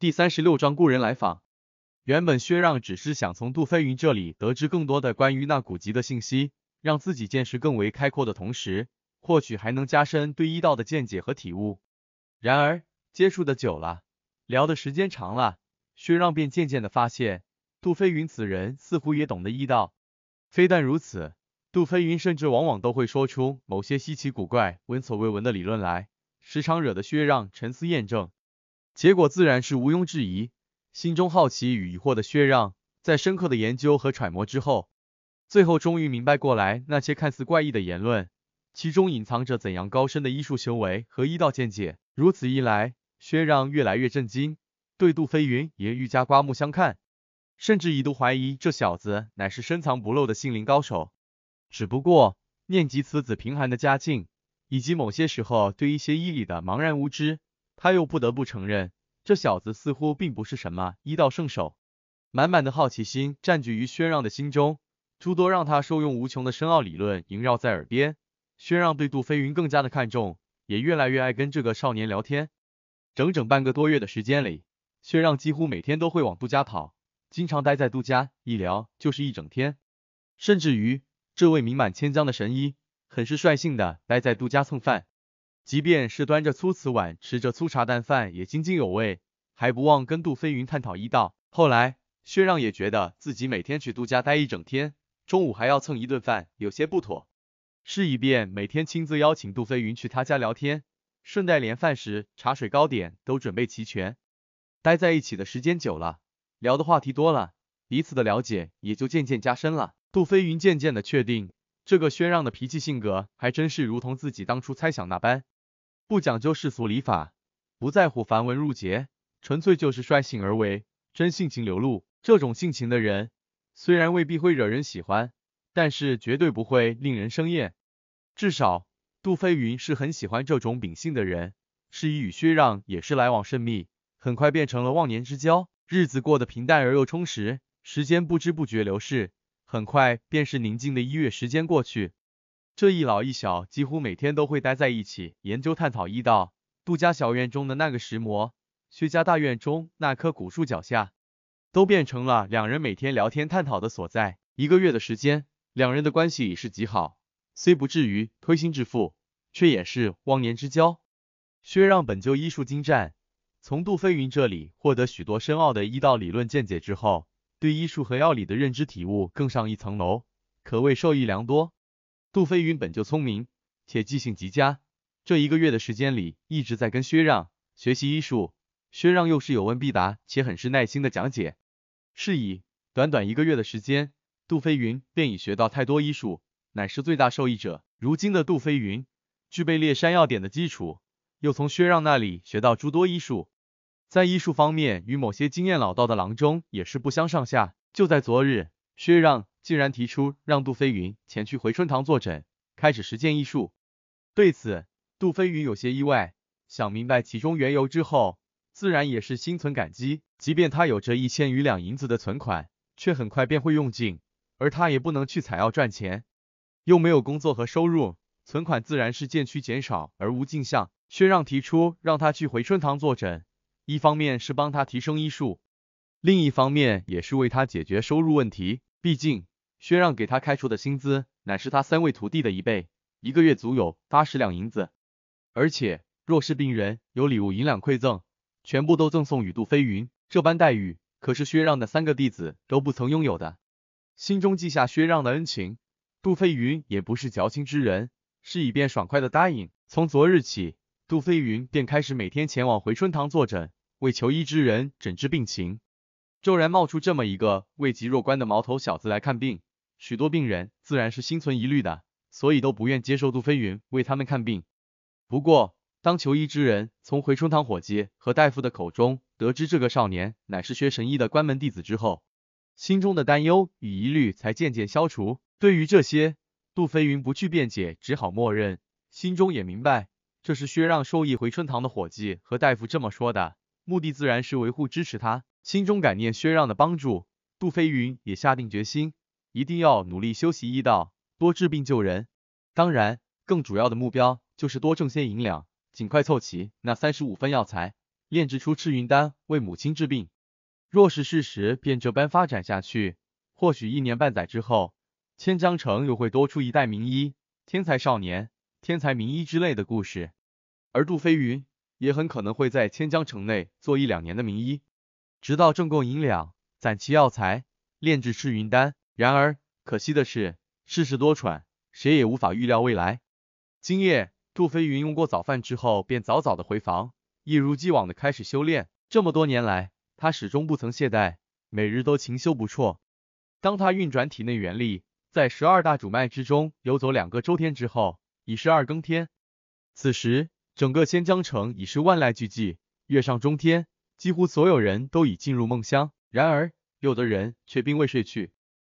第三十六章故人来访。原本薛让只是想从杜飞云这里得知更多的关于那古籍的信息，让自己见识更为开阔的同时，或许还能加深对医道的见解和体悟。然而接触的久了，聊的时间长了，薛让便渐渐的发现，杜飞云此人似乎也懂得医道。非但如此，杜飞云甚至往往都会说出某些稀奇古怪、闻所未闻的理论来，时常惹得薛让沉思验证。结果自然是毋庸置疑。心中好奇与疑惑的薛让，在深刻的研究和揣摩之后，最后终于明白过来，那些看似怪异的言论，其中隐藏着怎样高深的医术修为和医道见解。如此一来，薛让越来越震惊，对杜飞云也愈加刮目相看，甚至一度怀疑这小子乃是深藏不露的心灵高手。只不过，念及此子贫寒的家境，以及某些时候对一些医理的茫然无知。他又不得不承认，这小子似乎并不是什么医道圣手。满满的好奇心占据于薛让的心中，诸多让他受用无穷的深奥理论萦绕在耳边。薛让对杜飞云更加的看重，也越来越爱跟这个少年聊天。整整半个多月的时间里，薛让几乎每天都会往杜家跑，经常待在杜家，一聊就是一整天。甚至于，这位名满千江的神医，很是率性的待在杜家蹭饭。即便是端着粗瓷碗吃着粗茶淡饭，也津津有味，还不忘跟杜飞云探讨医道。后来，薛让也觉得自己每天去杜家待一整天，中午还要蹭一顿饭，有些不妥，试一遍每天亲自邀请杜飞云去他家聊天，顺带连饭食、茶水、糕点都准备齐全。待在一起的时间久了，聊的话题多了，彼此的了解也就渐渐加深了。杜飞云渐渐地确定，这个薛让的脾气性格还真是如同自己当初猜想那般。不讲究世俗礼法，不在乎繁文缛节，纯粹就是率性而为，真性情流露。这种性情的人，虽然未必会惹人喜欢，但是绝对不会令人生厌。至少，杜飞云是很喜欢这种秉性的人，是以与薛让也是来往甚密，很快变成了忘年之交。日子过得平淡而又充实，时间不知不觉流逝，很快便是宁静的一月。时间过去。这一老一小几乎每天都会待在一起，研究探讨医道。杜家小院中的那个石磨，薛家大院中那棵古树脚下，都变成了两人每天聊天探讨的所在。一个月的时间，两人的关系已是极好，虽不至于推心置腹，却也是忘年之交。薛让本就医术精湛，从杜飞云这里获得许多深奥的医道理论见解之后，对医术和药理的认知体悟更上一层楼，可谓受益良多。杜飞云本就聪明，且记性极佳，这一个月的时间里，一直在跟薛让学习医术。薛让又是有问必答，且很是耐心的讲解，是以短短一个月的时间，杜飞云便已学到太多医术，乃是最大受益者。如今的杜飞云具备列山药点的基础，又从薛让那里学到诸多医术，在医术方面与某些经验老道的郎中也是不相上下。就在昨日。薛让竟然提出让杜飞云前去回春堂坐诊，开始实践医术。对此，杜飞云有些意外，想明白其中缘由之后，自然也是心存感激。即便他有着一千余两银子的存款，却很快便会用尽，而他也不能去采药赚钱，又没有工作和收入，存款自然是渐趋减少而无进项。薛让提出让他去回春堂坐诊，一方面是帮他提升医术，另一方面也是为他解决收入问题。毕竟，薛让给他开出的薪资，乃是他三位徒弟的一倍，一个月足有八十两银子。而且，若是病人有礼物银两馈赠，全部都赠送与杜飞云。这般待遇，可是薛让的三个弟子都不曾拥有的。心中记下薛让的恩情，杜飞云也不是矫情之人，是以便爽快的答应。从昨日起，杜飞云便开始每天前往回春堂坐诊，为求医之人诊治病情。骤然冒出这么一个位极若冠的毛头小子来看病，许多病人自然是心存疑虑的，所以都不愿接受杜飞云为他们看病。不过，当求医之人从回春堂伙计和大夫的口中得知这个少年乃是薛神医的关门弟子之后，心中的担忧与疑虑才渐渐消除。对于这些，杜飞云不去辩解，只好默认，心中也明白，这是薛让授意回春堂的伙计和大夫这么说的目的，自然是维护支持他。心中感念薛让的帮助，杜飞云也下定决心，一定要努力修习医道，多治病救人。当然，更主要的目标就是多挣些银两，尽快凑齐那三十五份药材，炼制出赤云丹，为母亲治病。若是事实便这般发展下去，或许一年半载之后，千江城又会多出一代名医、天才少年、天才名医之类的故事，而杜飞云也很可能会在千江城内做一两年的名医。直到挣够银两，攒齐药材，炼制赤云丹。然而，可惜的是，世事多舛，谁也无法预料未来。今夜，杜飞云用过早饭之后，便早早的回房，一如既往的开始修炼。这么多年来，他始终不曾懈怠，每日都勤修不辍。当他运转体内元力，在十二大主脉之中游走两个周天之后，已是二更天。此时，整个仙江城已是万籁俱寂，月上中天。几乎所有人都已进入梦乡，然而有的人却并未睡去。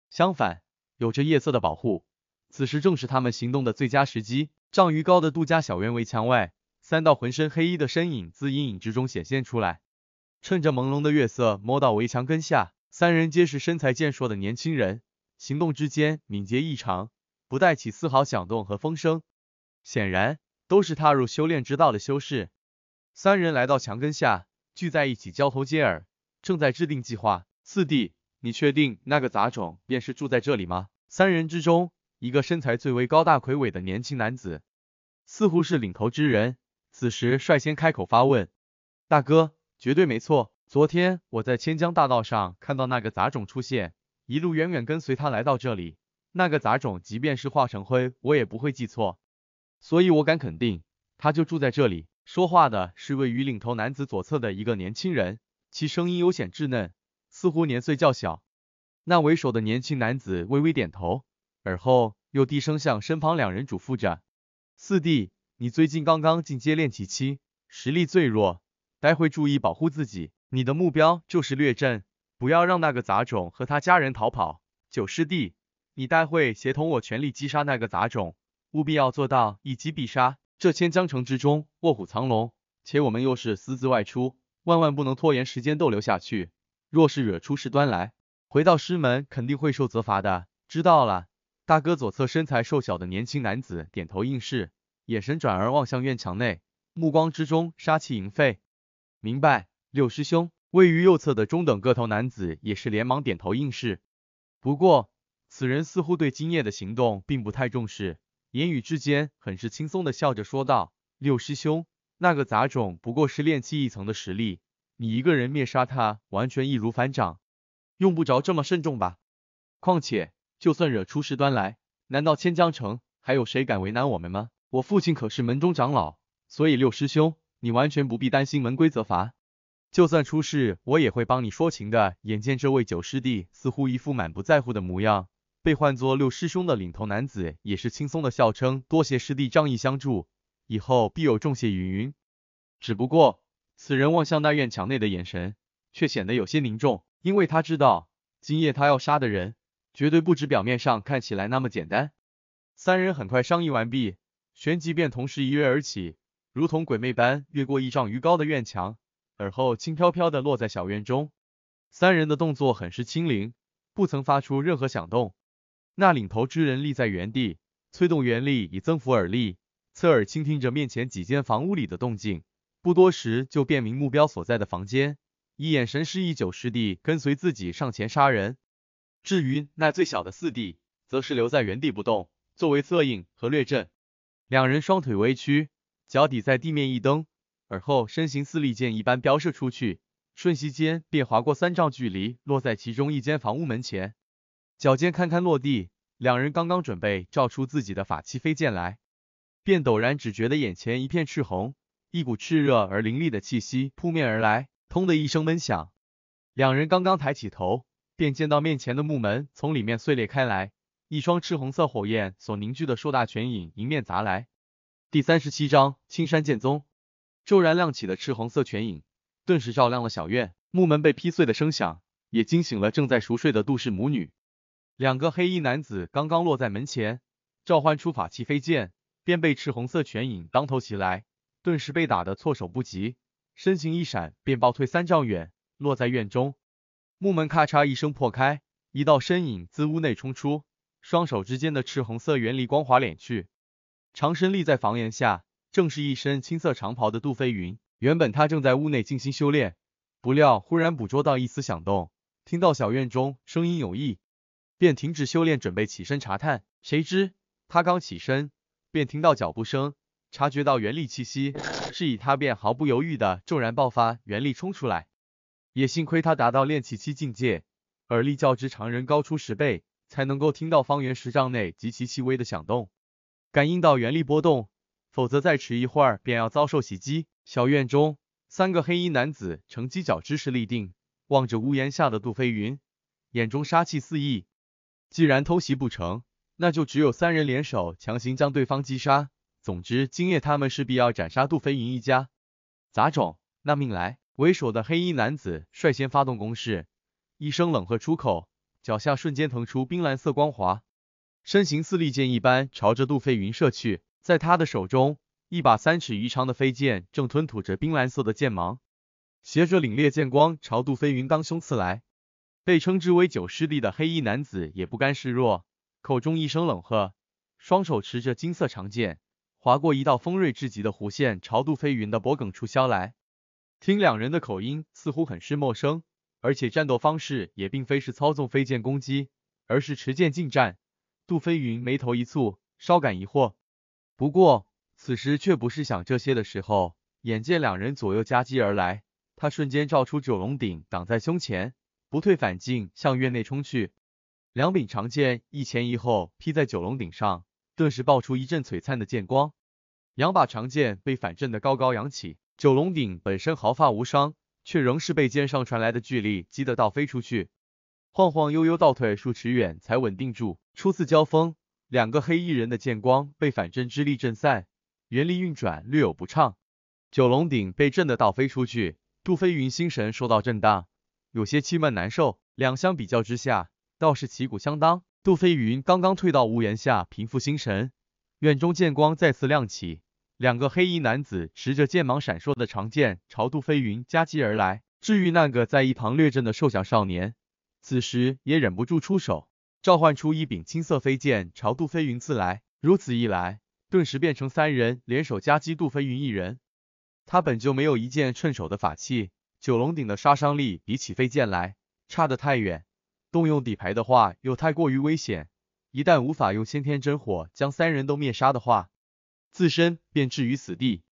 相反，有着夜色的保护，此时正是他们行动的最佳时机。丈余高的杜家小院围墙外，三道浑身黑衣的身影自阴影之中显现出来，趁着朦胧的月色摸到围墙根下。三人皆是身材健硕的年轻人，行动之间敏捷异常，不带起丝毫响动和风声。显然，都是踏入修炼之道的修士。三人来到墙根下。聚在一起交头接耳，正在制定计划。四弟，你确定那个杂种便是住在这里吗？三人之中，一个身材最为高大魁伟的年轻男子，似乎是领头之人，此时率先开口发问。大哥，绝对没错。昨天我在千江大道上看到那个杂种出现，一路远远跟随他来到这里。那个杂种即便是化成灰，我也不会记错，所以我敢肯定，他就住在这里。说话的是位于领头男子左侧的一个年轻人，其声音略显稚嫩，似乎年岁较小。那为首的年轻男子微微点头，而后又低声向身旁两人嘱咐着：“四弟，你最近刚刚进阶练气期，实力最弱，待会注意保护自己。你的目标就是掠阵，不要让那个杂种和他家人逃跑。九师弟，你待会协同我全力击杀那个杂种，务必要做到一击必杀。”这千江城之中，卧虎藏龙，且我们又是私自外出，万万不能拖延时间逗留下去。若是惹出事端来，回到师门肯定会受责罚的。知道了，大哥。左侧身材瘦小的年轻男子点头应是，眼神转而望向院墙内，目光之中杀气盈沸。明白，六师兄。位于右侧的中等个头男子也是连忙点头应是，不过此人似乎对今夜的行动并不太重视。言语之间，很是轻松的笑着说道：“六师兄，那个杂种不过是练气一层的实力，你一个人灭杀他，完全易如反掌，用不着这么慎重吧？况且，就算惹出事端来，难道千江城还有谁敢为难我们吗？我父亲可是门中长老，所以六师兄，你完全不必担心门规责罚，就算出事，我也会帮你说情的。”眼见这位九师弟似乎一副满不在乎的模样。被唤作六师兄的领头男子也是轻松的笑称，多谢师弟仗义相助，以后必有重谢云云。只不过，此人望向那院墙内的眼神，却显得有些凝重，因为他知道，今夜他要杀的人，绝对不止表面上看起来那么简单。三人很快商议完毕，旋即便同时一跃而起，如同鬼魅般越过一丈余高的院墙，而后轻飘飘的落在小院中。三人的动作很是轻灵，不曾发出任何响动。那领头之人立在原地，催动元力以增幅耳力，侧耳倾听着面前几间房屋里的动静。不多时，就辨明目标所在的房间，以眼神示意九师弟跟随自己上前杀人。至于那最小的四弟，则是留在原地不动，作为侧应和掠阵。两人双腿微屈，脚底在地面一蹬，而后身形似利箭一般飙射出去，瞬息间便划过三丈距离，落在其中一间房屋门前。脚尖堪堪落地，两人刚刚准备照出自己的法器飞剑来，便陡然只觉得眼前一片赤红，一股炽热而凌厉的气息扑面而来，通的一声闷响，两人刚刚抬起头，便见到面前的木门从里面碎裂开来，一双赤红色火焰所凝聚的硕大拳影迎面砸来。第三十七章青山剑宗，骤然亮起的赤红色拳影，顿时照亮了小院，木门被劈碎的声响也惊醒了正在熟睡的杜氏母女。两个黑衣男子刚刚落在门前，召唤出法器飞剑，便被赤红色拳影当头袭来，顿时被打得措手不及，身形一闪便暴退三丈远，落在院中。木门咔嚓一声破开，一道身影自屋内冲出，双手之间的赤红色原力光华敛去，长身立在房檐下，正是一身青色长袍的杜飞云。原本他正在屋内静心修炼，不料忽然捕捉到一丝响动，听到小院中声音有异。便停止修炼，准备起身查探。谁知他刚起身，便听到脚步声，察觉到元力气息，是以他便毫不犹豫的骤然爆发元力冲出来。也幸亏他达到练气期境界，耳力较之常人高出十倍，才能够听到方圆十丈内极其细微的响动，感应到元力波动，否则再迟一会儿便要遭受袭击。小院中，三个黑衣男子呈犄角之势立定，望着屋檐下的杜飞云，眼中杀气四溢。既然偷袭不成，那就只有三人联手强行将对方击杀。总之，今夜他们势必要斩杀杜飞云一家。杂种，纳命来！为首的黑衣男子率先发动攻势，一声冷喝出口，脚下瞬间腾出冰蓝色光华，身形似利剑一般朝着杜飞云射去。在他的手中，一把三尺余长的飞剑正吞吐着冰蓝色的剑芒，携着凛冽剑光朝杜飞云当胸刺来。被称之为九师弟的黑衣男子也不甘示弱，口中一声冷喝，双手持着金色长剑，划过一道锋锐至极的弧线，朝杜飞云的脖梗处削来。听两人的口音，似乎很是陌生，而且战斗方式也并非是操纵飞剑攻击，而是持剑近战。杜飞云眉头一蹙，稍感疑惑。不过此时却不是想这些的时候，眼见两人左右夹击而来，他瞬间照出九龙鼎挡在胸前。不退反进，向院内冲去。两柄长剑一前一后劈在九龙顶上，顿时爆出一阵璀璨的剑光。两把长剑被反震的高高扬起，九龙顶本身毫发无伤，却仍是被肩上传来的巨力击得倒飞出去，晃晃悠悠倒退数尺远才稳定住。初次交锋，两个黑衣人的剑光被反震之力震散，原力运转略有不畅，九龙顶被震得倒飞出去，杜飞云心神受到震荡。有些气闷难受，两相比较之下，倒是旗鼓相当。杜飞云刚刚退到屋檐下，平复心神，院中剑光再次亮起，两个黑衣男子持着剑芒闪烁的长剑朝杜飞云夹击而来。至于那个在一旁略阵的瘦小少年，此时也忍不住出手，召唤出一柄青色飞剑朝杜飞云刺来。如此一来，顿时变成三人联手夹击杜飞云一人。他本就没有一件趁手的法器。九龙鼎的杀伤力比起飞剑来差得太远，动用底牌的话又太过于危险，一旦无法用先天真火将三人都灭杀的话，自身便置于死地。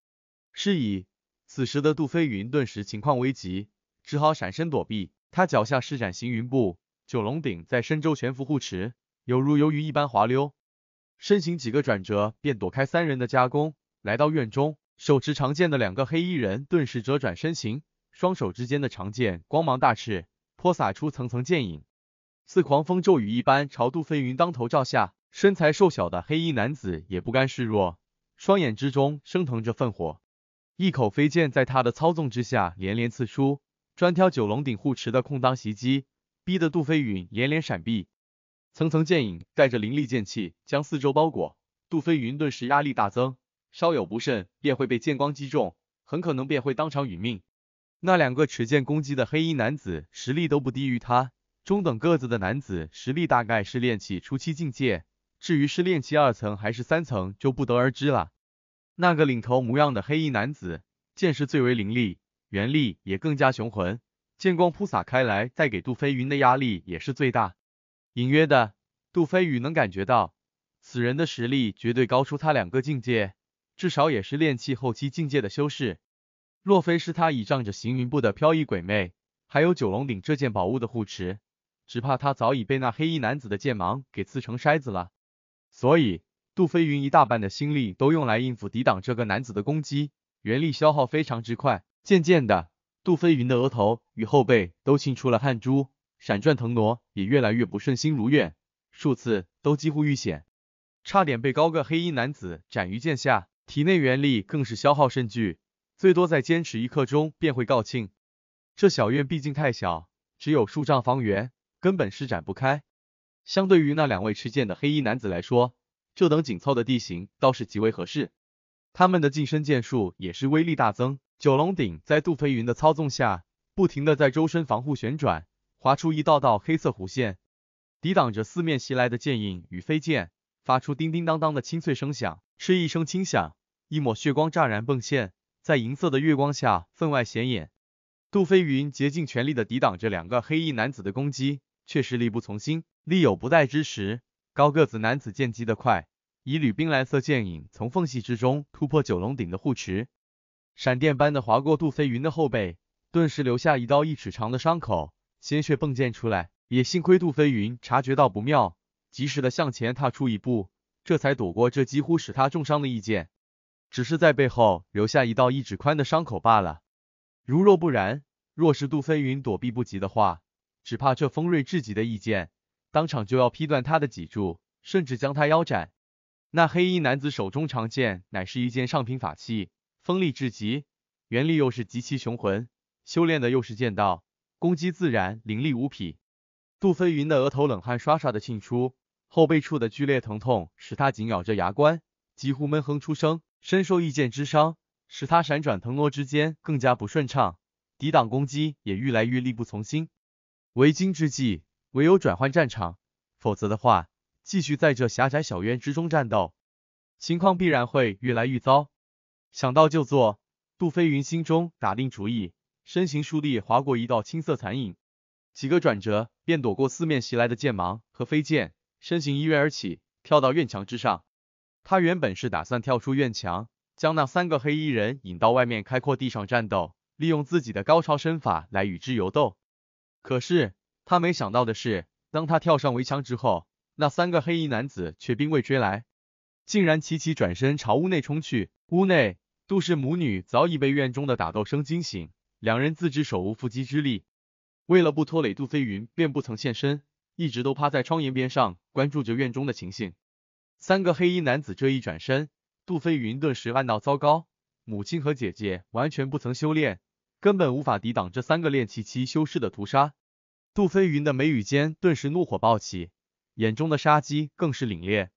是以，此时的杜飞云顿时情况危急，只好闪身躲避。他脚下施展行云步，九龙鼎在身周悬浮护持，犹如游鱼一般滑溜，身形几个转折便躲开三人的夹攻，来到院中，手持长剑的两个黑衣人顿时折转身形。双手之间的长剑光芒大炽，泼洒出层层剑影，似狂风骤雨一般朝杜飞云当头照下。身材瘦小的黑衣男子也不甘示弱，双眼之中升腾着愤火，一口飞剑在他的操纵之下连连刺出，专挑九龙鼎护持的空当袭击，逼得杜飞云连连闪避。层层剑影带着凌厉剑气将四周包裹，杜飞云顿时压力大增，稍有不慎便会被剑光击中，很可能便会当场殒命。那两个持剑攻击的黑衣男子，实力都不低于他。中等个子的男子，实力大概是炼气初期境界，至于是炼气二层还是三层，就不得而知了。那个领头模样的黑衣男子，剑势最为凌厉，元力也更加雄浑，剑光铺洒开来，带给杜飞云的压力也是最大。隐约的，杜飞宇能感觉到，此人的实力绝对高出他两个境界，至少也是炼气后期境界的修士。若非是他倚仗着行云步的飘逸鬼魅，还有九龙鼎这件宝物的护持，只怕他早已被那黑衣男子的剑芒给刺成筛子了。所以，杜飞云一大半的心力都用来应付抵挡这个男子的攻击，元力消耗非常之快。渐渐的，杜飞云的额头与后背都沁出了汗珠，闪转腾挪也越来越不顺心如愿，数次都几乎遇险，差点被高个黑衣男子斩于剑下，体内元力更是消耗甚巨。最多再坚持一刻钟便会告罄。这小院毕竟太小，只有数丈方圆，根本施展不开。相对于那两位持剑的黑衣男子来说，这等紧凑的地形倒是极为合适。他们的近身剑术也是威力大增。九龙鼎在杜飞云的操纵下，不停的在周身防护旋转，划出一道道黑色弧线，抵挡着四面袭来的剑影与飞剑，发出叮叮当当的清脆声响。嗤一声轻响，一抹血光乍然迸现。在银色的月光下分外显眼。杜飞云竭尽全力的抵挡着两个黑衣男子的攻击，却是力不从心，力有不逮之时，高个子男子剑击的快，一缕冰蓝色剑影从缝隙之中突破九龙顶的护持，闪电般的划过杜飞云的后背，顿时留下一道一尺长的伤口，鲜血迸溅出来。也幸亏杜飞云察觉到不妙，及时的向前踏出一步，这才躲过这几乎使他重伤的一剑。只是在背后留下一道一指宽的伤口罢了。如若不然，若是杜飞云躲避不及的话，只怕这锋锐至极的一剑，当场就要劈断他的脊柱，甚至将他腰斩。那黑衣男子手中长剑乃是一件上品法器，锋利至极，元力又是极其雄浑，修炼的又是剑道，攻击自然凌厉无匹。杜飞云的额头冷汗刷刷的沁出，后背处的剧烈疼痛使他紧咬着牙关，几乎闷哼出声。身受一剑之伤，使他闪转腾挪之间更加不顺畅，抵挡攻击也愈来愈力不从心。为今之计，唯有转换战场，否则的话，继续在这狭窄小院之中战斗，情况必然会越来越糟。想到就做，杜飞云心中打定主意，身形倏地划过一道青色残影，几个转折便躲过四面袭来的剑芒和飞剑，身形一跃而起，跳到院墙之上。他原本是打算跳出院墙，将那三个黑衣人引到外面开阔地上战斗，利用自己的高超身法来与之游斗。可是他没想到的是，当他跳上围墙之后，那三个黑衣男子却并未追来，竟然齐齐转身朝屋内冲去。屋内，杜氏母女早已被院中的打斗声惊醒，两人自知手无缚鸡之力，为了不拖累杜飞云，便不曾现身，一直都趴在窗沿边上，关注着院中的情形。三个黑衣男子这一转身，杜飞云顿时暗道糟糕，母亲和姐姐完全不曾修炼，根本无法抵挡这三个练气期修士的屠杀。杜飞云的眉宇间顿时怒火暴起，眼中的杀机更是凛冽。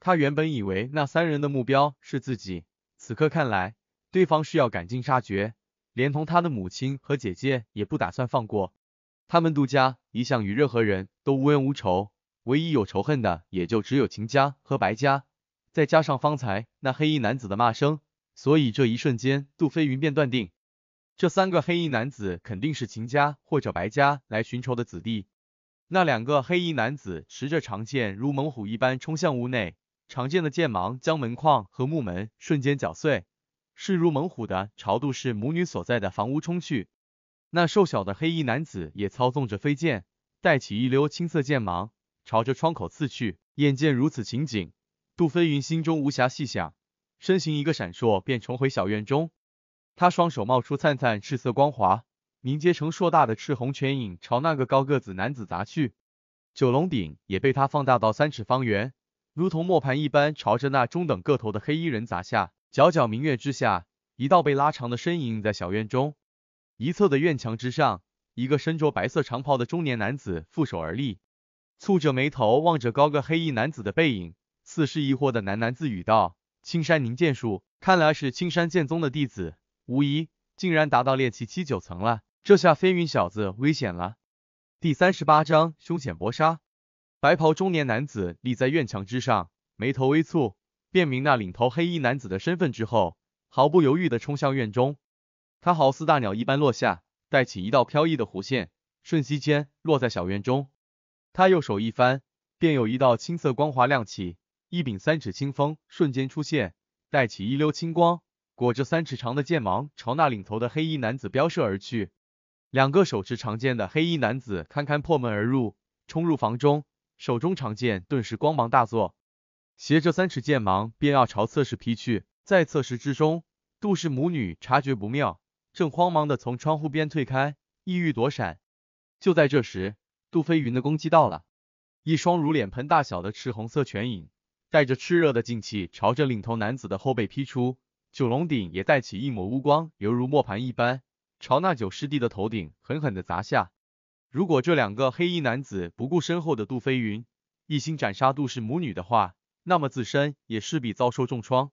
他原本以为那三人的目标是自己，此刻看来，对方是要赶尽杀绝，连同他的母亲和姐姐也不打算放过。他们杜家一向与任何人都无冤无仇。唯一有仇恨的也就只有秦家和白家，再加上方才那黑衣男子的骂声，所以这一瞬间，杜飞云便断定，这三个黑衣男子肯定是秦家或者白家来寻仇的子弟。那两个黑衣男子持着长剑，如猛虎一般冲向屋内，长剑的剑芒将门框和木门瞬间搅碎，势如猛虎的朝杜氏母女所在的房屋冲去。那瘦小的黑衣男子也操纵着飞剑，带起一溜青色剑芒。朝着窗口刺去，眼见如此情景，杜飞云心中无暇细想，身形一个闪烁，便重回小院中。他双手冒出灿灿赤色光华，凝结成硕大的赤红拳影，朝那个高个子男子砸去。九龙鼎也被他放大到三尺方圆，如同磨盘一般，朝着那中等个头的黑衣人砸下。皎皎明月之下，一道被拉长的身影在小院中一侧的院墙之上，一个身着白色长袍的中年男子负手而立。蹙着眉头望着高个黑衣男子的背影，似是疑惑的喃喃自语道：“青山凝剑术，看来是青山剑宗的弟子，无疑，竟然达到炼气七九层了，这下飞云小子危险了。”第三十八章凶险搏杀。白袍中年男子立在院墙之上，眉头微蹙，辨明那领头黑衣男子的身份之后，毫不犹豫的冲向院中。他好似大鸟一般落下，带起一道飘逸的弧线，瞬息间落在小院中。他右手一翻，便有一道青色光华亮起，一柄三尺青锋瞬间出现，带起一溜青光，裹着三尺长的剑芒朝那领头的黑衣男子飙射而去。两个手持长剑的黑衣男子堪堪破门而入，冲入房中，手中长剑顿时光芒大作，携着三尺剑芒便要朝侧室劈去。在侧室之中，杜氏母女察觉不妙，正慌忙的从窗户边退开，意欲躲闪。就在这时，杜飞云的攻击到了，一双如脸盆大小的赤红色拳影，带着炽热的劲气，朝着领头男子的后背劈出。九龙鼎也带起一抹乌光，犹如磨盘一般，朝那九师弟的头顶狠狠的砸下。如果这两个黑衣男子不顾身后的杜飞云，一心斩杀杜氏母女的话，那么自身也势必遭受重创。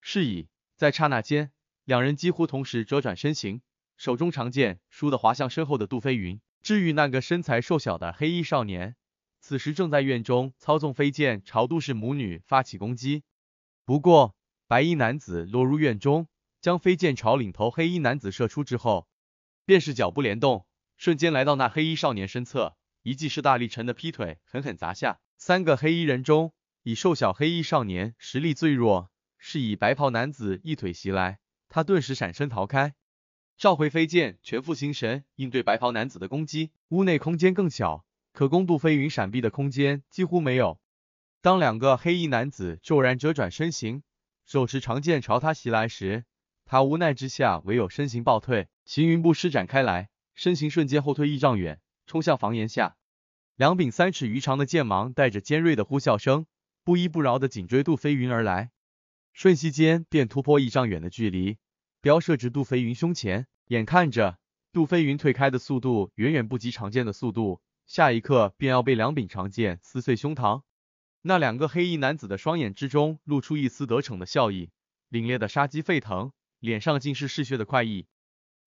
是以，在刹那间，两人几乎同时折转身形，手中长剑倏地划向身后的杜飞云。至于那个身材瘦小的黑衣少年，此时正在院中操纵飞剑朝杜氏母女发起攻击。不过，白衣男子落入院中，将飞剑朝领头黑衣男子射出之后，便是脚步连动，瞬间来到那黑衣少年身侧，一记势大力沉的劈腿狠狠砸下。三个黑衣人中，以瘦小黑衣少年实力最弱，是以白袍男子一腿袭来，他顿时闪身逃开。召回飞剑，全副心神应对白袍男子的攻击。屋内空间更小，可供杜飞云闪避的空间几乎没有。当两个黑衣男子骤然折转身形，手持长剑朝他袭来时，他无奈之下唯有身形暴退，行云步施展开来，身形瞬间后退一丈远，冲向房檐下。两柄三尺余长的剑芒带着尖锐的呼啸声，不依不饶的紧追杜飞云而来，瞬息间便突破一丈远的距离。标射至杜飞云胸前，眼看着杜飞云退开的速度远远不及长剑的速度，下一刻便要被两柄长剑撕碎胸膛。那两个黑衣男子的双眼之中露出一丝得逞的笑意，凛冽的杀机沸腾，脸上尽是嗜血的快意，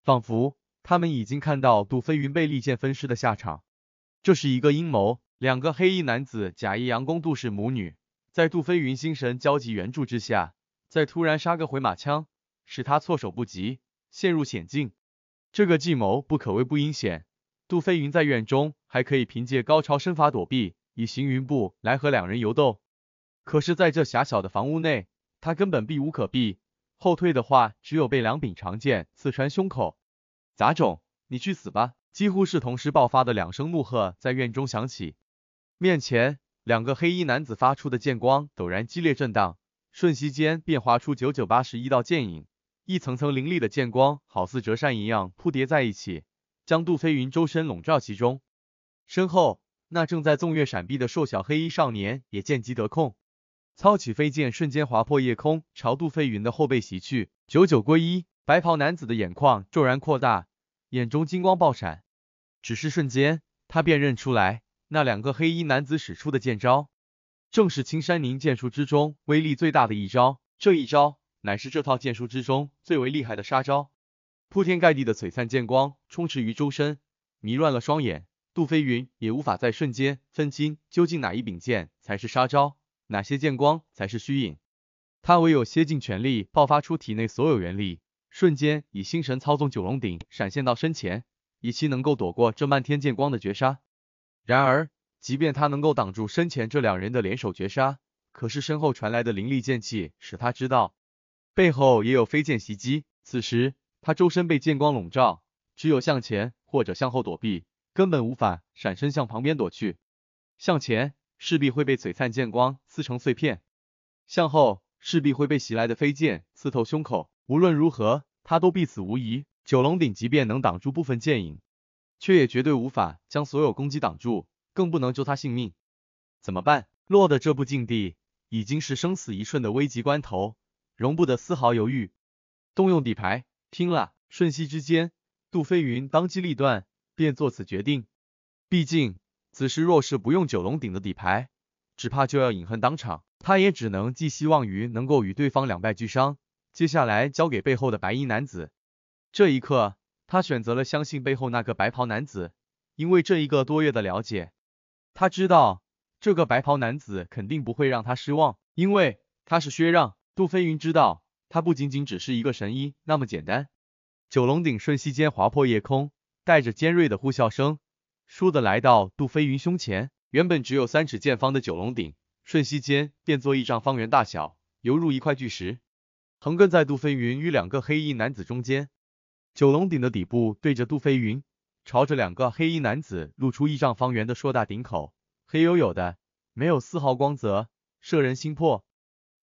仿佛他们已经看到杜飞云被利剑分尸的下场。这是一个阴谋，两个黑衣男子假意佯攻杜氏母女，在杜飞云心神焦急援助之下，再突然杀个回马枪。使他措手不及，陷入险境。这个计谋不可谓不阴险。杜飞云在院中还可以凭借高超身法躲避，以行云步来和两人游斗。可是，在这狭小的房屋内，他根本避无可避。后退的话，只有被两柄长剑刺穿胸口。杂种，你去死吧！几乎是同时爆发的两声怒喝在院中响起。面前两个黑衣男子发出的剑光陡然激烈震荡，瞬息间便划出九九八十一道剑影。一层层凌厉的剑光，好似折扇一样铺叠在一起，将杜飞云周身笼罩其中。身后，那正在纵跃闪避的瘦小黑衣少年也见机得空，操起飞剑瞬间划破夜空，朝杜飞云的后背袭去。九九归一，白袍男子的眼眶骤然扩大，眼中金光爆闪。只是瞬间，他便认出来，那两个黑衣男子使出的剑招，正是青山凝剑术之中威力最大的一招。这一招。乃是这套剑术之中最为厉害的杀招，铺天盖地的璀璨剑光充斥于周身，迷乱了双眼。杜飞云也无法在瞬间分清究竟哪一柄剑才是杀招，哪些剑光才是虚影。他唯有竭尽全力爆发出体内所有元力，瞬间以心神操纵九龙鼎闪现到身前，以期能够躲过这漫天剑光的绝杀。然而，即便他能够挡住身前这两人的联手绝杀，可是身后传来的凌厉剑气使他知道。背后也有飞剑袭击，此时他周身被剑光笼罩，只有向前或者向后躲避，根本无法闪身向旁边躲去。向前势必会被璀璨剑光撕成碎片，向后势必会被袭来的飞剑刺透胸口。无论如何，他都必死无疑。九龙鼎即便能挡住部分剑影，却也绝对无法将所有攻击挡住，更不能救他性命。怎么办？落的这步境地，已经是生死一瞬的危急关头。容不得丝毫犹豫，动用底牌，听了！瞬息之间，杜飞云当机立断，便做此决定。毕竟此时若是不用九龙鼎的底牌，只怕就要饮恨当场。他也只能寄希望于能够与对方两败俱伤。接下来交给背后的白衣男子。这一刻，他选择了相信背后那个白袍男子，因为这一个多月的了解，他知道这个白袍男子肯定不会让他失望，因为他是薛让。杜飞云知道，他不仅仅只是一个神医那么简单。九龙鼎瞬息间划破夜空，带着尖锐的呼啸声，倏地来到杜飞云胸前。原本只有三尺见方的九龙鼎，瞬息间变作一丈方圆大小，犹如一块巨石，横亘在杜飞云与两个黑衣男子中间。九龙鼎的底部对着杜飞云，朝着两个黑衣男子露出一丈方圆的硕大顶口，黑黝黝的，没有丝毫光泽，摄人心魄。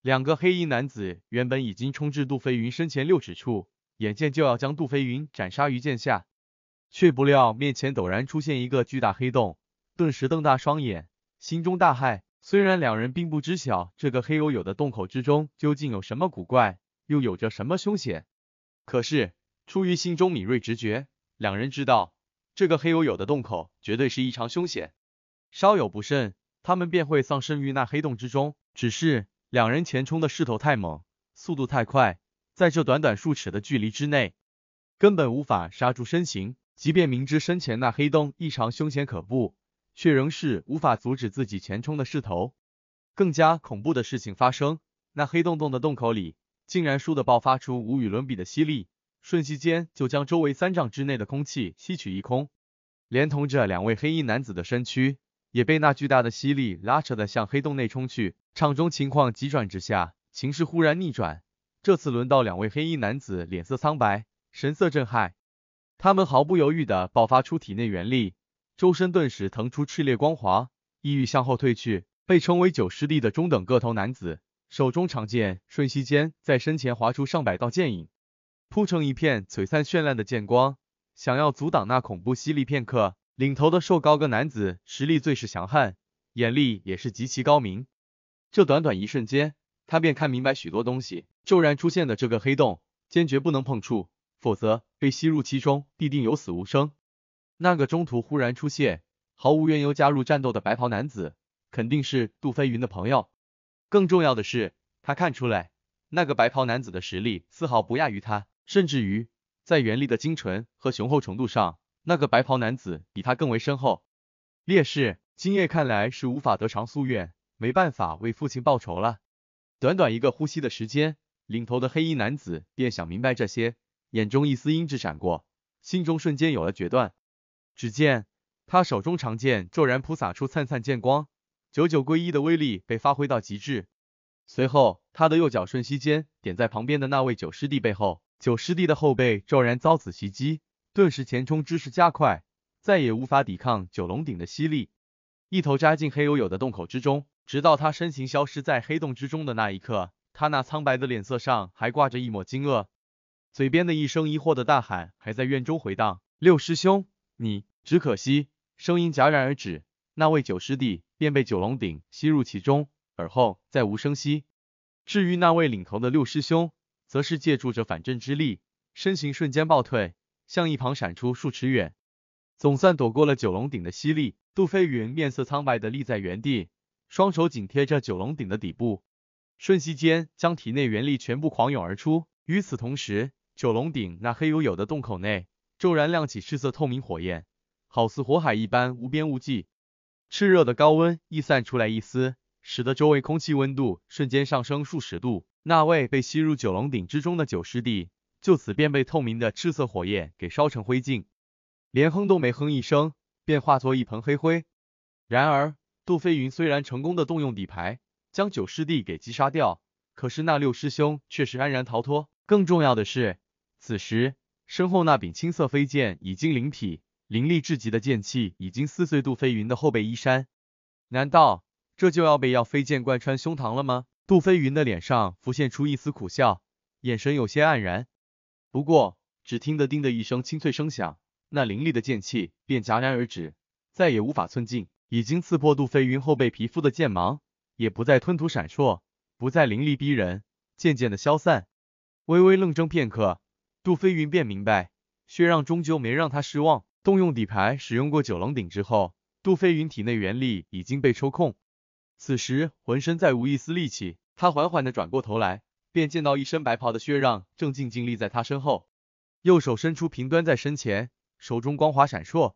两个黑衣男子原本已经冲至杜飞云身前六尺处，眼见就要将杜飞云斩杀于剑下，却不料面前陡然出现一个巨大黑洞，顿时瞪大双眼，心中大骇。虽然两人并不知晓这个黑黝黝的洞口之中究竟有什么古怪，又有着什么凶险，可是出于心中敏锐直觉，两人知道这个黑黝黝的洞口绝对是异常凶险，稍有不慎，他们便会丧生于那黑洞之中。只是。两人前冲的势头太猛，速度太快，在这短短数尺的距离之内，根本无法刹住身形。即便明知身前那黑洞异常凶险可怖，却仍是无法阻止自己前冲的势头。更加恐怖的事情发生，那黑洞洞的洞口里，竟然倏地爆发出无与伦比的吸力，瞬息间就将周围三丈之内的空气吸取一空，连同着两位黑衣男子的身躯，也被那巨大的吸力拉扯的向黑洞内冲去。场中情况急转直下，情势忽然逆转。这次轮到两位黑衣男子，脸色苍白，神色震撼。他们毫不犹豫地爆发出体内元力，周身顿时腾出炽烈光华，意欲向后退去。被称为九师弟的中等个头男子，手中长剑瞬息间在身前划出上百道剑影，铺成一片璀璨绚烂的剑光，想要阻挡那恐怖犀利片刻。领头的瘦高个男子实力最是强悍，眼力也是极其高明。这短短一瞬间，他便看明白许多东西。骤然出现的这个黑洞，坚决不能碰触，否则被吸入其中，必定有死无生。那个中途忽然出现，毫无缘由加入战斗的白袍男子，肯定是杜飞云的朋友。更重要的是，他看出来，那个白袍男子的实力丝毫不亚于他，甚至于在元力的精纯和雄厚程度上，那个白袍男子比他更为深厚。劣势，今夜看来是无法得偿夙愿。没办法为父亲报仇了。短短一个呼吸的时间，领头的黑衣男子便想明白这些，眼中一丝阴鸷闪过，心中瞬间有了决断。只见他手中长剑骤然扑洒出灿灿剑光，九九归一的威力被发挥到极致。随后，他的右脚瞬息间点在旁边的那位九师弟背后，九师弟的后背骤然遭此袭击，顿时前冲之势加快，再也无法抵抗九龙顶的吸力，一头扎进黑黝黝的洞口之中。直到他身形消失在黑洞之中的那一刻，他那苍白的脸色上还挂着一抹惊愕，嘴边的一声疑惑的大喊还在院中回荡。六师兄，你……只可惜，声音戛然而止，那位九师弟便被九龙鼎吸入其中，而后再无声息。至于那位领头的六师兄，则是借助着反震之力，身形瞬间暴退，向一旁闪出数尺远，总算躲过了九龙鼎的吸力。杜飞云面色苍白的立在原地。双手紧贴着九龙鼎的底部，瞬息间将体内元力全部狂涌而出。与此同时，九龙鼎那黑黝黝的洞口内骤然亮起赤色透明火焰，好似火海一般无边无际。炽热的高温溢散出来一丝，使得周围空气温度瞬间上升数十度。那位被吸入九龙鼎之中的九师弟，就此便被透明的赤色火焰给烧成灰烬，连哼都没哼一声，便化作一盆黑灰。然而，杜飞云虽然成功地动用底牌将九师弟给击杀掉，可是那六师兄却是安然逃脱。更重要的是，此时身后那柄青色飞剑已经灵体，凌厉至极的剑气已经撕碎杜飞云的后背衣衫。难道这就要被要飞剑贯穿胸膛了吗？杜飞云的脸上浮现出一丝苦笑，眼神有些黯然。不过，只听得“叮”的一声清脆声响，那凌厉的剑气便戛然而止，再也无法寸进。已经刺破杜飞云后背皮肤的剑芒，也不再吞吐闪烁，不再凌厉逼人，渐渐的消散。微微愣怔片刻，杜飞云便明白，薛让终究没让他失望。动用底牌，使用过九龙鼎之后，杜飞云体内元力已经被抽空，此时浑身再无一丝力气。他缓缓的转过头来，便见到一身白袍的薛让正静静立在他身后，右手伸出平端在身前，手中光华闪烁。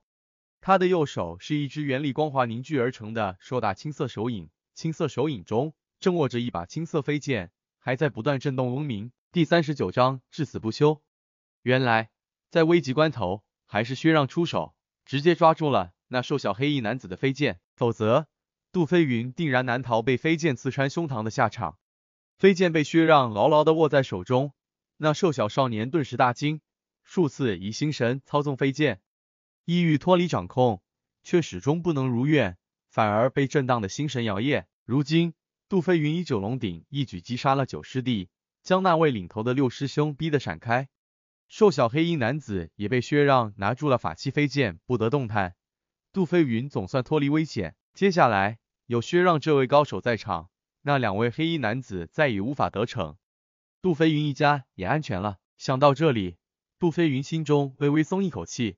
他的右手是一只原力光滑凝聚而成的硕大青色手影，青色手影中正握着一把青色飞剑，还在不断震动嗡鸣。第三十九章至死不休。原来在危急关头，还是薛让出手，直接抓住了那瘦小黑衣男子的飞剑，否则杜飞云定然难逃被飞剑刺穿胸膛的下场。飞剑被薛让牢牢的握在手中，那瘦小少年顿时大惊，数次以心神操纵飞剑。意欲脱离掌控，却始终不能如愿，反而被震荡的心神摇曳。如今，杜飞云以九龙鼎一举击杀了九师弟，将那位领头的六师兄逼得闪开。瘦小黑衣男子也被薛让拿住了法器飞剑，不得动弹。杜飞云总算脱离危险。接下来有薛让这位高手在场，那两位黑衣男子再也无法得逞。杜飞云一家也安全了。想到这里，杜飞云心中微微松一口气。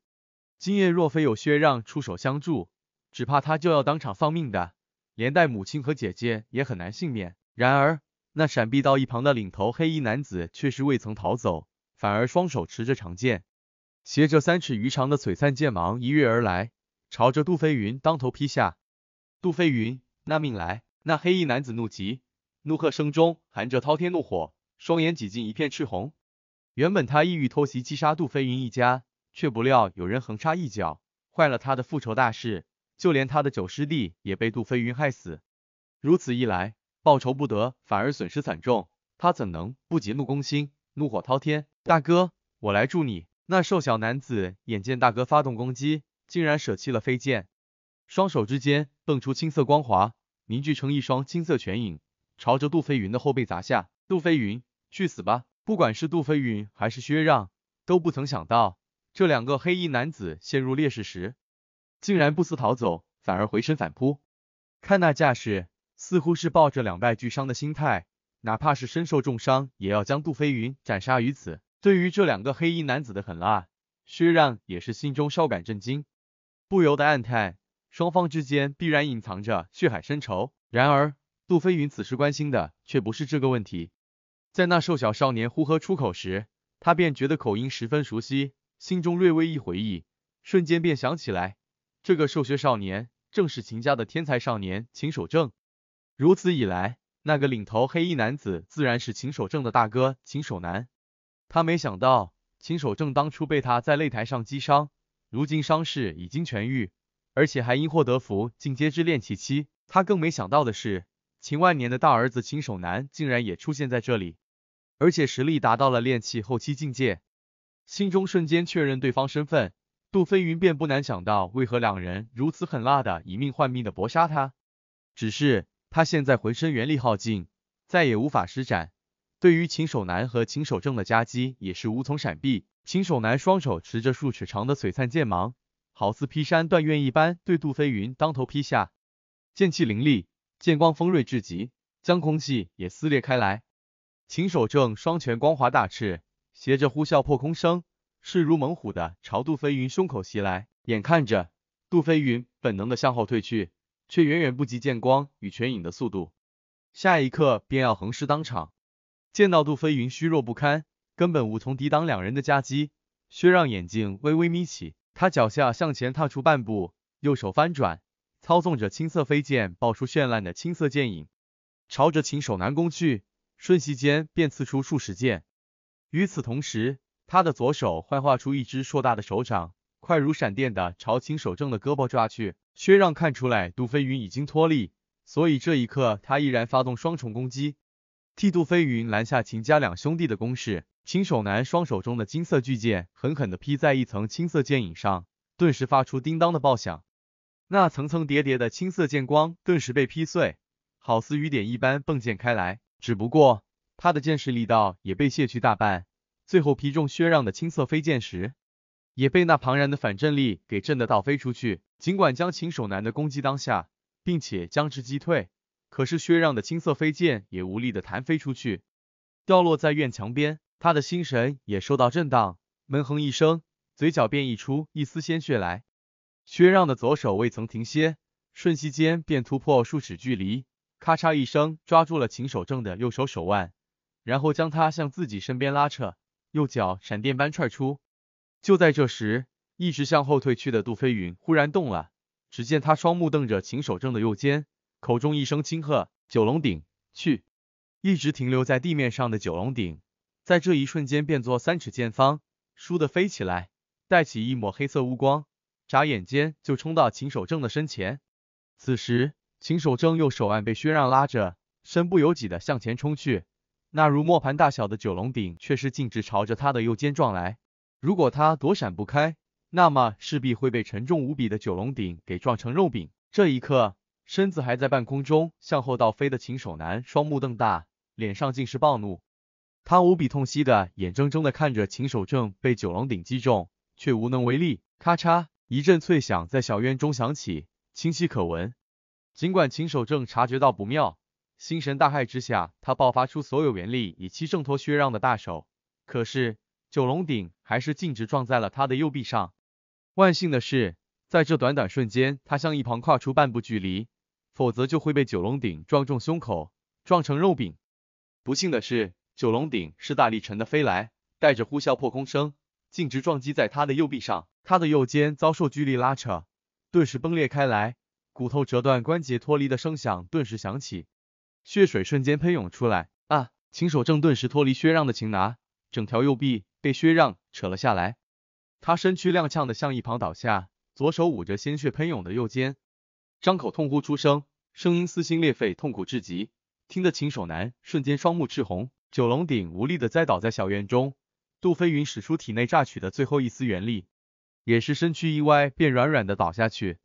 今夜若非有薛让出手相助，只怕他就要当场丧命的，连带母亲和姐姐也很难幸免。然而，那闪避到一旁的领头黑衣男子却是未曾逃走，反而双手持着长剑，携着三尺余长的璀璨剑芒一跃而来，朝着杜飞云当头劈下。杜飞云那命来！那黑衣男子怒极，怒喝声中含着滔天怒火，双眼几近一片赤红。原本他意欲偷袭击杀杜飞云一家。却不料有人横插一脚，坏了他的复仇大事，就连他的九师弟也被杜飞云害死。如此一来，报仇不得，反而损失惨重，他怎能不急怒攻心，怒火滔天？大哥，我来助你！那瘦小男子眼见大哥发动攻击，竟然舍弃了飞剑，双手之间迸出青色光华，凝聚成一双青色拳影，朝着杜飞云的后背砸下。杜飞云，去死吧！不管是杜飞云还是薛让，都不曾想到。这两个黑衣男子陷入劣势时，竟然不思逃走，反而回身反扑。看那架势，似乎是抱着两败俱伤的心态，哪怕是身受重伤，也要将杜飞云斩杀于此。对于这两个黑衣男子的狠辣，薛让也是心中稍感震惊，不由得暗叹：双方之间必然隐藏着血海深仇。然而，杜飞云此时关心的却不是这个问题。在那瘦小少年呼喝出口时，他便觉得口音十分熟悉。心中略微一回忆，瞬间便想起来，这个瘦削少年正是秦家的天才少年秦守正。如此一来，那个领头黑衣男子自然是秦守正的大哥秦守南。他没想到，秦守正当初被他在擂台上击伤，如今伤势已经痊愈，而且还因祸得福，进阶至炼气期。他更没想到的是，秦万年的大儿子秦守南竟然也出现在这里，而且实力达到了炼气后期境界。心中瞬间确认对方身份，杜飞云便不难想到为何两人如此狠辣的以命换命的搏杀他。只是他现在浑身元力耗尽，再也无法施展，对于秦守南和秦守正的夹击也是无从闪避。秦守南双手持着数尺长的璀璨剑芒，好似劈山断月一般对杜飞云当头劈下，剑气凌厉，剑光锋锐至极，将空气也撕裂开来。秦守正双拳光华大翅。携着呼啸破空声，势如猛虎的朝杜飞云胸口袭来，眼看着杜飞云本能的向后退去，却远远不及剑光与拳影的速度，下一刻便要横尸当场。见到杜飞云虚弱不堪，根本无从抵挡两人的夹击，薛让眼睛微微眯起，他脚下向前踏出半步，右手翻转，操纵着青色飞剑，爆出绚烂的青色剑影，朝着秦守南攻去，瞬息间便刺出数十剑。与此同时，他的左手幻化出一只硕大的手掌，快如闪电的朝秦守正的胳膊抓去。薛让看出来杜飞云已经脱力，所以这一刻他毅然发动双重攻击，替杜飞云拦下秦家两兄弟的攻势。秦守南双手中的金色巨剑狠狠的劈在一层青色剑影上，顿时发出叮当的爆响，那层层叠叠的青色剑光顿时被劈碎，好似雨点一般迸溅开来。只不过，他的剑势力道也被卸去大半，最后劈中薛让的青色飞剑时，也被那庞然的反震力给震得倒飞出去。尽管将秦守南的攻击当下，并且将之击退，可是薛让的青色飞剑也无力的弹飞出去，掉落在院墙边。他的心神也受到震荡，闷哼一声，嘴角便溢出一丝鲜血来。薛让的左手未曾停歇，瞬息间便突破数尺距离，咔嚓一声抓住了秦守正的右手手腕。然后将他向自己身边拉扯，右脚闪电般踹出。就在这时，一直向后退去的杜飞云忽然动了。只见他双目瞪着秦守正的右肩，口中一声轻喝：“九龙鼎去！”一直停留在地面上的九龙鼎，在这一瞬间变作三尺见方，倏地飞起来，带起一抹黑色乌光，眨眼间就冲到秦守正的身前。此时，秦守正右手腕被薛让拉着，身不由己地向前冲去。那如磨盘大小的九龙鼎却是径直朝着他的右肩撞来，如果他躲闪不开，那么势必会被沉重无比的九龙鼎给撞成肉饼。这一刻，身子还在半空中向后倒飞的秦守南双目瞪大，脸上尽是暴怒。他无比痛惜的，眼睁睁的看着秦守正被九龙鼎击中，却无能为力。咔嚓，一阵脆响在小院中响起，清晰可闻。尽管秦守正察觉到不妙。心神大骇之下，他爆发出所有元力，以期挣脱薛让的大手。可是九龙鼎还是径直撞在了他的右臂上。万幸的是，在这短短瞬间，他向一旁跨出半步距离，否则就会被九龙鼎撞中胸口，撞成肉饼。不幸的是，九龙鼎是大力沉的飞来，带着呼啸破空声，径直撞击在他的右臂上。他的右肩遭受巨力拉扯，顿时崩裂开来，骨头折断、关节脱离的声响顿时响起。血水瞬间喷涌出来，啊！秦守正顿时脱离薛让的擒拿，整条右臂被薛让扯了下来，他身躯踉跄的向一旁倒下，左手捂着鲜血喷涌的右肩，张口痛呼出声，声音撕心裂肺，痛苦至极，听得秦守南瞬间双目赤红，九龙鼎无力的栽倒在小院中，杜飞云使出体内榨取的最后一丝元力，也是身躯一歪便软软的倒下去，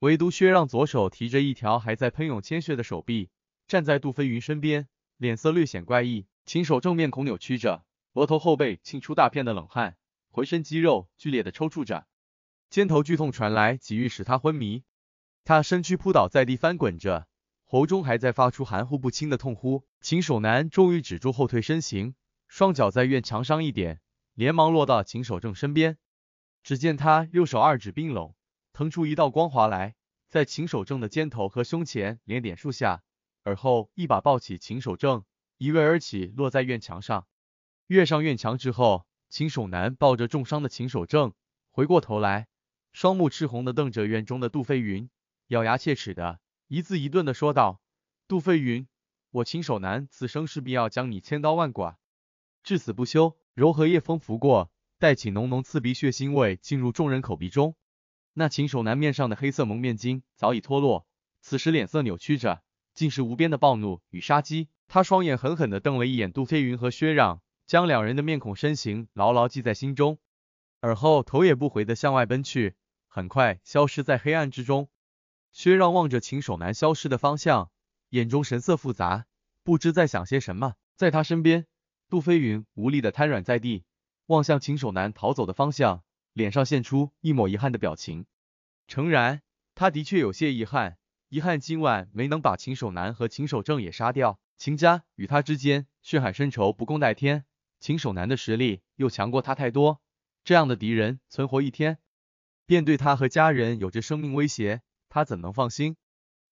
唯独薛让左手提着一条还在喷涌鲜血的手臂。站在杜飞云身边，脸色略显怪异，秦守正面孔扭曲着，额头后背沁出大片的冷汗，浑身肌肉剧烈的抽搐着，肩头剧痛传来，几欲使他昏迷。他身躯扑倒在地翻滚着，喉中还在发出含糊不清的痛呼。秦守南终于止住后退身形，双脚在院墙上一点，连忙落到秦守正身边。只见他右手二指并拢，腾出一道光华来，在秦守正的肩头和胸前连点数下。而后一把抱起秦守正，一跃而起，落在院墙上。跃上院墙之后，秦守南抱着重伤的秦守正，回过头来，双目赤红的瞪着院中的杜飞云，咬牙切齿的，一字一顿的说道：“杜飞云，我秦守南此生势必要将你千刀万剐，至死不休。”柔和夜风拂过，带起浓浓刺鼻血腥味，进入众人口鼻中。那秦守南面上的黑色蒙面巾早已脱落，此时脸色扭曲着。尽是无边的暴怒与杀机，他双眼狠狠地瞪了一眼杜飞云和薛让，将两人的面孔身形牢牢记在心中，而后头也不回地向外奔去，很快消失在黑暗之中。薛让望着秦守男消失的方向，眼中神色复杂，不知在想些什么。在他身边，杜飞云无力地瘫软在地，望向秦守男逃走的方向，脸上现出一抹遗憾的表情。诚然，他的确有些遗憾。遗憾今晚没能把秦守南和秦守正也杀掉，秦家与他之间血海深仇不共戴天，秦守南的实力又强过他太多，这样的敌人存活一天，便对他和家人有着生命威胁，他怎能放心？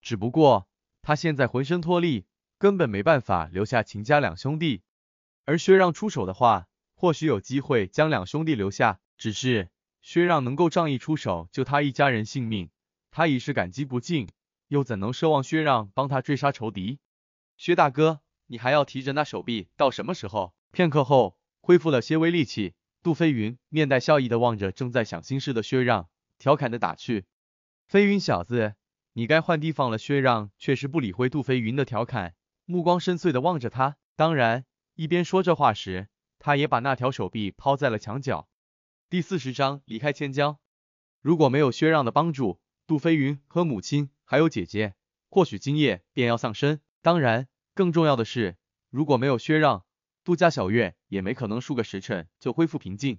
只不过他现在浑身脱力，根本没办法留下秦家两兄弟，而薛让出手的话，或许有机会将两兄弟留下。只是薛让能够仗义出手救他一家人性命，他已是感激不尽。又怎能奢望薛让帮他追杀仇敌？薛大哥，你还要提着那手臂到什么时候？片刻后，恢复了些微力气，杜飞云面带笑意的望着正在想心事的薛让，调侃的打趣：“飞云小子，你该换地方了。”薛让确实不理会杜飞云的调侃，目光深邃的望着他。当然，一边说这话时，他也把那条手臂抛在了墙角。第四十章离开千江。如果没有薛让的帮助，杜飞云和母亲。还有姐姐，或许今夜便要丧生。当然，更重要的是，如果没有薛让，杜家小月也没可能数个时辰就恢复平静。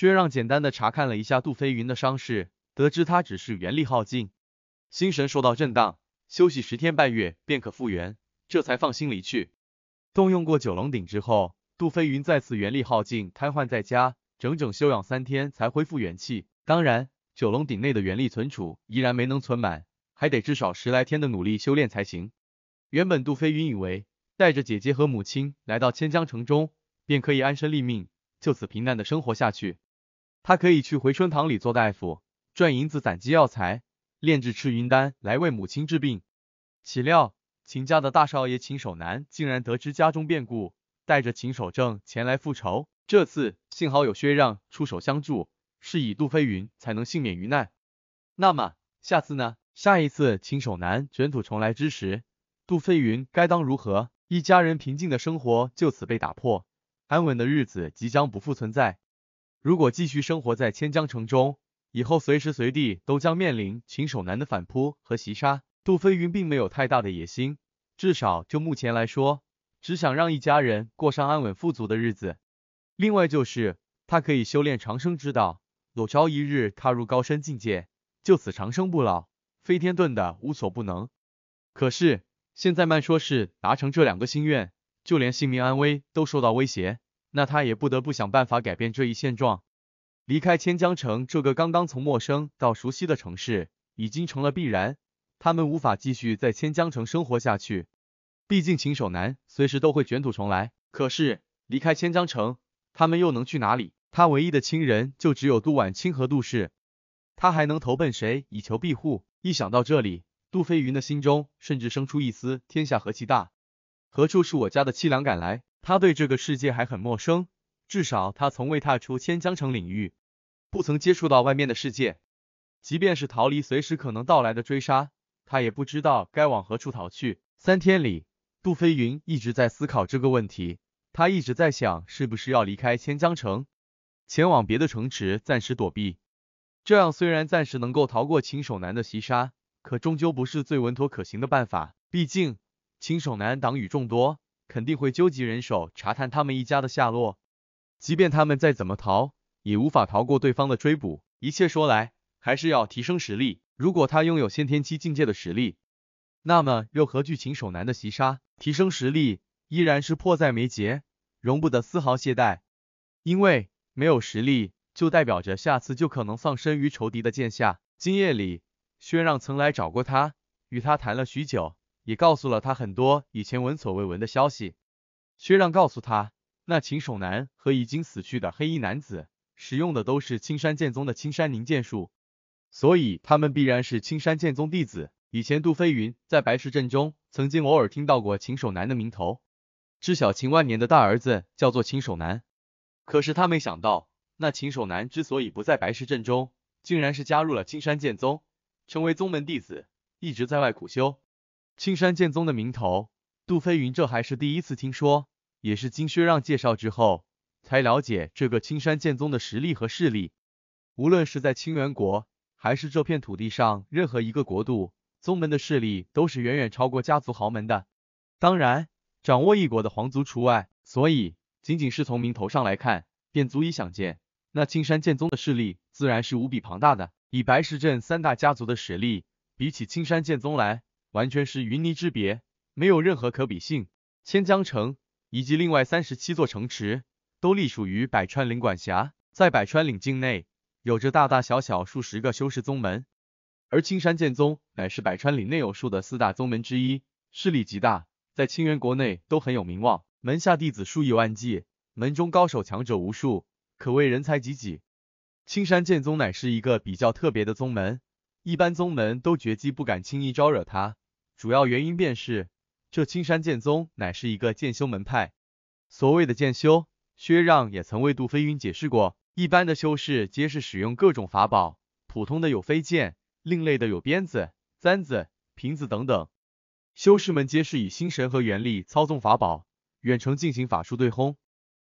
薛让简单的查看了一下杜飞云的伤势，得知他只是元力耗尽，心神受到震荡，休息十天半月便可复原，这才放心离去。动用过九龙鼎之后，杜飞云再次元力耗尽，瘫痪在家，整整休养三天才恢复元气。当然，九龙鼎内的元力存储依然没能存满，还得至少十来天的努力修炼才行。原本杜飞云以为带着姐姐和母亲来到千江城中，便可以安身立命，就此平淡的生活下去。他可以去回春堂里做大夫，赚银子攒积药材，炼制赤云丹来为母亲治病。岂料秦家的大少爷秦守南竟然得知家中变故，带着秦守正前来复仇。这次幸好有薛让出手相助，是以杜飞云才能幸免于难。那么下次呢？下一次秦守南卷土重来之时，杜飞云该当如何？一家人平静的生活就此被打破，安稳的日子即将不复存在。如果继续生活在千江城中，以后随时随地都将面临秦守南的反扑和袭杀。杜飞云并没有太大的野心，至少就目前来说，只想让一家人过上安稳富足的日子。另外就是，他可以修炼长生之道，有朝一日踏入高深境界，就此长生不老，飞天遁的无所不能。可是现在慢说，是达成这两个心愿，就连性命安危都受到威胁。那他也不得不想办法改变这一现状，离开千江城这个刚刚从陌生到熟悉的城市已经成了必然，他们无法继续在千江城生活下去，毕竟禽兽男随时都会卷土重来。可是离开千江城，他们又能去哪里？他唯一的亲人就只有杜婉清和杜氏，他还能投奔谁以求庇护？一想到这里，杜飞云的心中甚至生出一丝天下何其大，何处是我家的凄凉感来。他对这个世界还很陌生，至少他从未踏出千江城领域，不曾接触到外面的世界。即便是逃离随时可能到来的追杀，他也不知道该往何处逃去。三天里，杜飞云一直在思考这个问题，他一直在想，是不是要离开千江城，前往别的城池暂时躲避。这样虽然暂时能够逃过秦守南的袭杀，可终究不是最稳妥可行的办法。毕竟，秦守南党羽众多。肯定会纠集人手查探他们一家的下落，即便他们再怎么逃，也无法逃过对方的追捕。一切说来，还是要提升实力。如果他拥有先天期境界的实力，那么又何惧秦守南的袭杀？提升实力依然是迫在眉睫，容不得丝毫懈怠。因为没有实力，就代表着下次就可能丧身于仇敌的剑下。今夜里，薛让曾来找过他，与他谈了许久。也告诉了他很多以前闻所未闻的消息。薛让告诉他，那秦守南和已经死去的黑衣男子使用的都是青山剑宗的青山凝剑术，所以他们必然是青山剑宗弟子。以前杜飞云在白石镇中曾经偶尔听到过秦守南的名头，知晓秦万年的大儿子叫做秦守南。可是他没想到，那秦守南之所以不在白石镇中，竟然是加入了青山剑宗，成为宗门弟子，一直在外苦修。青山剑宗的名头，杜飞云这还是第一次听说，也是经薛让介绍之后才了解这个青山剑宗的实力和势力。无论是在清源国，还是这片土地上任何一个国度，宗门的势力都是远远超过家族豪门的，当然，掌握一国的皇族除外。所以，仅仅是从名头上来看，便足以想见那青山剑宗的势力自然是无比庞大的。以白石镇三大家族的实力，比起青山剑宗来。完全是云泥之别，没有任何可比性。千江城以及另外三十七座城池都隶属于百川岭管辖，在百川岭境内有着大大小小数十个修士宗门，而青山剑宗乃是百川岭内有数的四大宗门之一，势力极大，在清源国内都很有名望，门下弟子数以万计，门中高手强者无数，可谓人才济济。青山剑宗乃是一个比较特别的宗门，一般宗门都绝技不敢轻易招惹他。主要原因便是，这青山剑宗乃是一个剑修门派。所谓的剑修，薛让也曾为杜飞云解释过：一般的修士皆是使用各种法宝，普通的有飞剑，另类的有鞭子、簪子、瓶子等等。修士们皆是以心神和元力操纵法宝，远程进行法术对轰。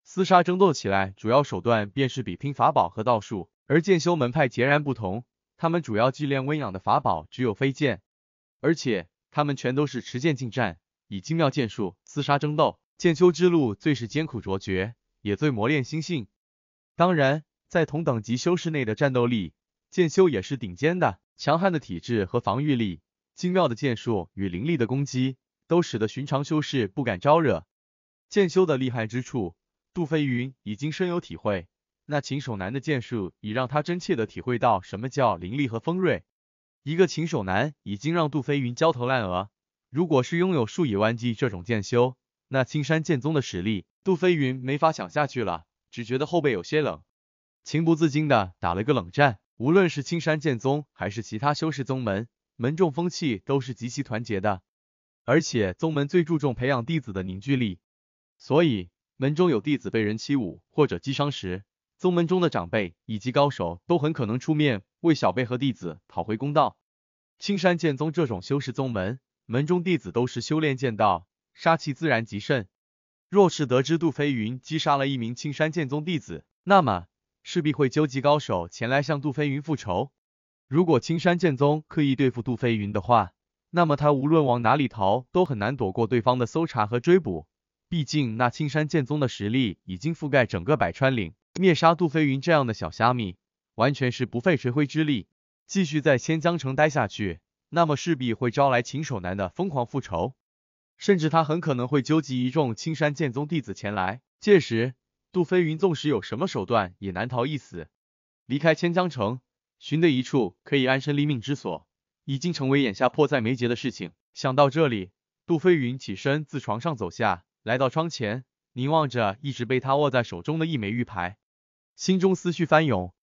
厮杀争斗起来，主要手段便是比拼法宝和道术。而剑修门派截然不同，他们主要祭炼温养的法宝只有飞剑，而且。他们全都是持剑近战，以精妙剑术厮杀争斗。剑修之路最是艰苦卓绝，也最磨练心性。当然，在同等级修士内的战斗力，剑修也是顶尖的。强悍的体质和防御力，精妙的剑术与凌厉的攻击，都使得寻常修士不敢招惹。剑修的厉害之处，杜飞云已经深有体会。那秦守南的剑术，已让他真切的体会到什么叫凌厉和锋锐。一个禽兽男已经让杜飞云焦头烂额，如果是拥有数以万计这种剑修，那青山剑宗的实力，杜飞云没法想下去了，只觉得后背有些冷，情不自禁的打了个冷战。无论是青山剑宗还是其他修士宗门，门众风气都是极其团结的，而且宗门最注重培养弟子的凝聚力，所以门中有弟子被人欺侮或者击伤时，宗门中的长辈以及高手都很可能出面。为小辈和弟子讨回公道。青山剑宗这种修士宗门，门中弟子都是修炼剑道，杀气自然极盛。若是得知杜飞云击杀了一名青山剑宗弟子，那么势必会纠集高手前来向杜飞云复仇。如果青山剑宗刻意对付杜飞云的话，那么他无论往哪里逃，都很难躲过对方的搜查和追捕。毕竟那青山剑宗的实力已经覆盖整个百川岭，灭杀杜飞云这样的小虾米。完全是不费吹灰之力，继续在千江城待下去，那么势必会招来秦守南的疯狂复仇，甚至他很可能会纠集一众青山剑宗弟子前来，届时杜飞云纵使有什么手段，也难逃一死。离开千江城，寻得一处可以安身立命之所，已经成为眼下迫在眉睫的事情。想到这里，杜飞云起身自床上走下，来到窗前，凝望着一直被他握在手中的一枚玉牌，心中思绪翻涌。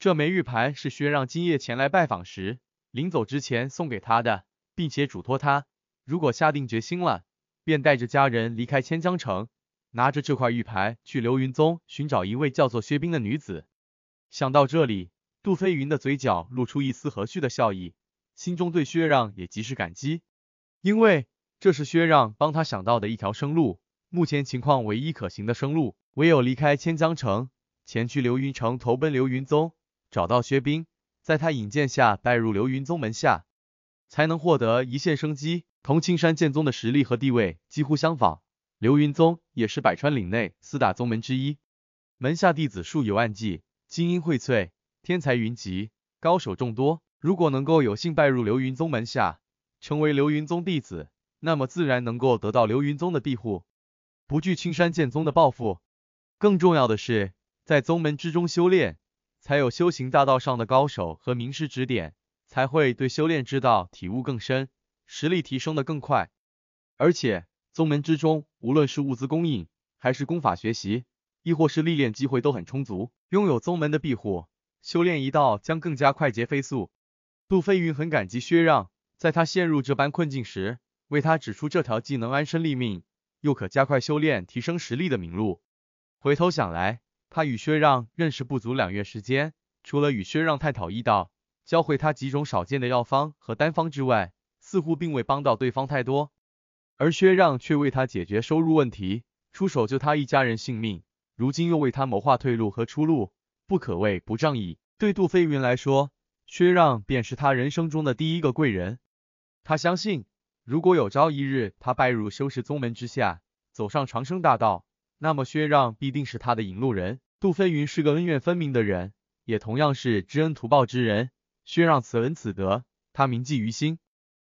这枚玉牌是薛让今夜前来拜访时，临走之前送给他的，并且嘱托他，如果下定决心了，便带着家人离开千江城，拿着这块玉牌去流云宗寻找一位叫做薛冰的女子。想到这里，杜飞云的嘴角露出一丝和煦的笑意，心中对薛让也极是感激，因为这是薛让帮他想到的一条生路，目前情况唯一可行的生路，唯有离开千江城，前去流云城投奔流云宗。找到薛冰，在他引荐下拜入流云宗门下，才能获得一线生机。同青山剑宗的实力和地位几乎相仿，流云宗也是百川岭内四大宗门之一，门下弟子数以万计，精英荟萃，天才云集，高手众多。如果能够有幸拜入流云宗门下，成为流云宗弟子，那么自然能够得到流云宗的庇护，不惧青山剑宗的报复。更重要的是，在宗门之中修炼。才有修行大道上的高手和名师指点，才会对修炼之道体悟更深，实力提升的更快。而且宗门之中，无论是物资供应，还是功法学习，亦或是历练机会都很充足。拥有宗门的庇护，修炼一道将更加快捷飞速。杜飞云很感激薛让，在他陷入这般困境时，为他指出这条既能安身立命，又可加快修炼提升实力的明路。回头想来。他与薛让认识不足两月时间，除了与薛让探讨医道，教会他几种少见的药方和单方之外，似乎并未帮到对方太多。而薛让却为他解决收入问题，出手救他一家人性命，如今又为他谋划退路和出路，不可谓不仗义。对杜飞云来说，薛让便是他人生中的第一个贵人。他相信，如果有朝一日他拜入修士宗门之下，走上长生大道。那么薛让必定是他的引路人。杜飞云是个恩怨分明的人，也同样是知恩图报之人。薛让此恩此德，他铭记于心。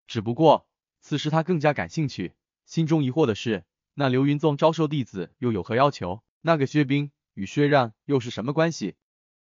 只不过，此时他更加感兴趣，心中疑惑的是，那流云宗招收弟子又有何要求？那个薛冰与薛让又是什么关系？